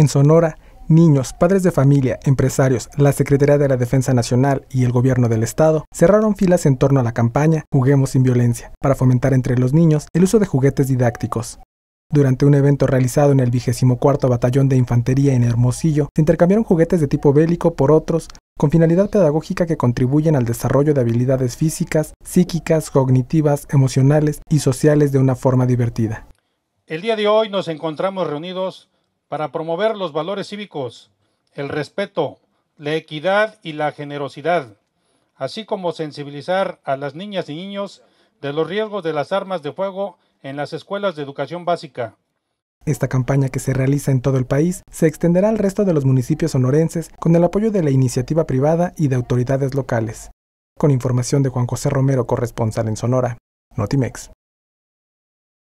En Sonora, niños, padres de familia, empresarios, la Secretaría de la Defensa Nacional y el Gobierno del Estado cerraron filas en torno a la campaña Juguemos sin violencia para fomentar entre los niños el uso de juguetes didácticos. Durante un evento realizado en el 24 Batallón de Infantería en Hermosillo, se intercambiaron juguetes de tipo bélico por otros con finalidad pedagógica que contribuyen al desarrollo de habilidades físicas, psíquicas, cognitivas, emocionales y sociales de una forma divertida. El día de hoy nos encontramos reunidos para promover los valores cívicos, el respeto, la equidad y la generosidad, así como sensibilizar a las niñas y niños de los riesgos de las armas de fuego en las escuelas de educación básica. Esta campaña que se realiza en todo el país se extenderá al resto de los municipios sonorenses con el apoyo de la iniciativa privada y de autoridades locales. Con información de Juan José Romero, corresponsal en Sonora, Notimex.